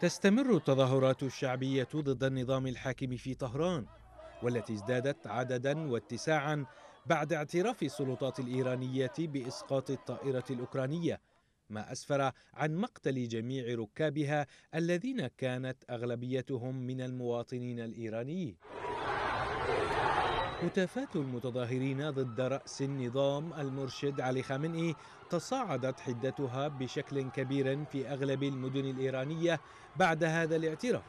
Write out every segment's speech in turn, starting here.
تستمر التظاهرات الشعبية ضد النظام الحاكم في طهران والتي ازدادت عددا واتساعا بعد اعتراف السلطات الإيرانية بإسقاط الطائرة الأوكرانية ما أسفر عن مقتل جميع ركابها الذين كانت أغلبيتهم من المواطنين الإيرانيين هتافات المتظاهرين ضد رأس النظام المرشد علي خامنئي تصاعدت حدتها بشكل كبير في أغلب المدن الإيرانية بعد هذا الاعتراف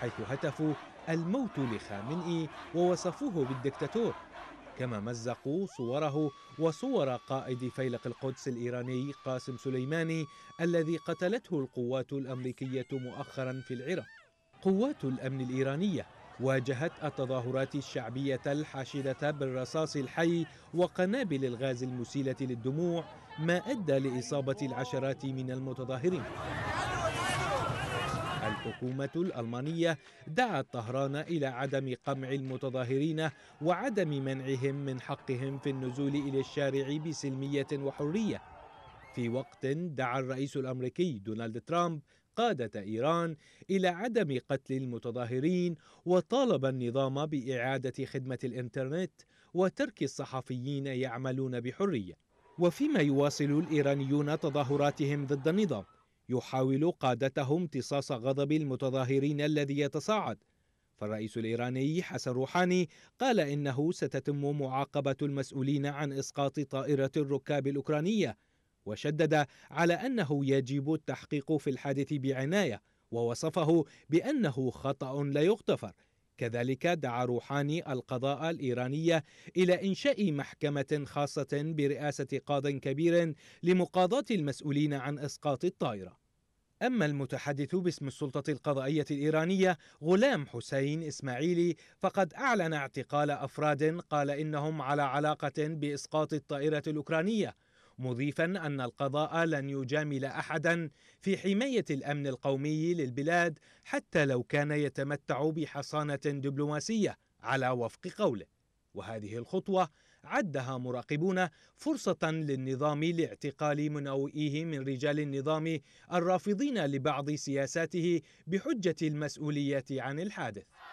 حيث هتفوا الموت لخامنئي ووصفوه بالدكتاتور كما مزقوا صوره وصور قائد فيلق القدس الإيراني قاسم سليماني الذي قتلته القوات الأمريكية مؤخرا في العراق قوات الأمن الإيرانية واجهت التظاهرات الشعبية الحاشدة بالرصاص الحي وقنابل الغاز المسيلة للدموع ما أدى لإصابة العشرات من المتظاهرين الحكومة الألمانية دعت طهران إلى عدم قمع المتظاهرين وعدم منعهم من حقهم في النزول إلى الشارع بسلمية وحرية في وقت دعا الرئيس الأمريكي دونالد ترامب قادة إيران إلى عدم قتل المتظاهرين وطالب النظام بإعادة خدمة الإنترنت وترك الصحفيين يعملون بحرية وفيما يواصل الإيرانيون تظاهراتهم ضد النظام يحاول قادتهم امتصاص غضب المتظاهرين الذي يتصاعد فالرئيس الإيراني حسن روحاني قال إنه ستتم معاقبة المسؤولين عن إسقاط طائرة الركاب الأوكرانية وشدد على انه يجب التحقيق في الحادث بعنايه ووصفه بانه خطا لا يغتفر كذلك دعا روحاني القضاء الإيرانية إلى إنشاء محكمة خاصة برئاسة قاض كبير لمقاضاة المسؤولين عن إسقاط الطائرة أما المتحدث باسم السلطة القضائية الإيرانية غلام حسين إسماعيلي فقد أعلن اعتقال أفراد قال إنهم على علاقة بإسقاط الطائرة الأوكرانية مضيفا أن القضاء لن يجامل أحدا في حماية الأمن القومي للبلاد حتى لو كان يتمتع بحصانة دبلوماسية على وفق قوله وهذه الخطوة عدها مراقبون فرصة للنظام لاعتقال منوئيه من رجال النظام الرافضين لبعض سياساته بحجة المسؤولية عن الحادث